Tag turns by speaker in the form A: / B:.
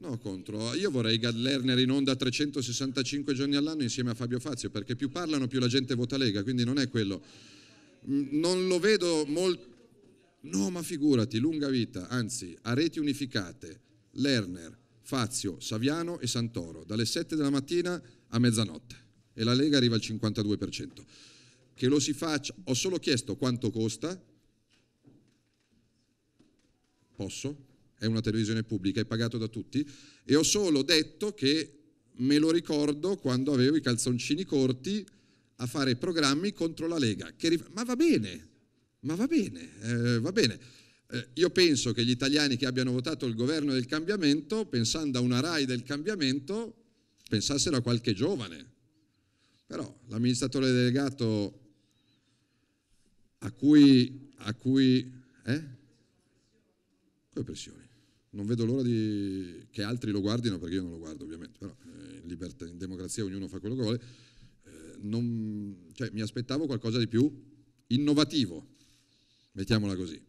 A: No, contro. Io vorrei Gad Lerner in onda 365 giorni all'anno insieme a Fabio Fazio, perché più parlano più la gente vota Lega, quindi non è quello. Mm, non lo vedo molto... No, ma figurati, lunga vita, anzi, a reti unificate, Lerner, Fazio, Saviano e Santoro, dalle 7 della mattina a mezzanotte. E la Lega arriva al 52%. Che lo si faccia, ho solo chiesto quanto costa. Posso? è una televisione pubblica, è pagato da tutti, e ho solo detto che me lo ricordo quando avevo i calzoncini corti a fare programmi contro la Lega. Rif- ma va bene, ma va bene, eh, va bene. Eh, io penso che gli italiani che abbiano votato il governo del cambiamento, pensando a una RAI del cambiamento, pensassero a qualche giovane. Però l'amministratore delegato a cui... A cui eh? Due pressioni. Non vedo l'ora di... che altri lo guardino, perché io non lo guardo ovviamente, però eh, in, libertà, in democrazia ognuno fa quello che vuole. Eh, non, cioè, mi aspettavo qualcosa di più innovativo, mettiamola così.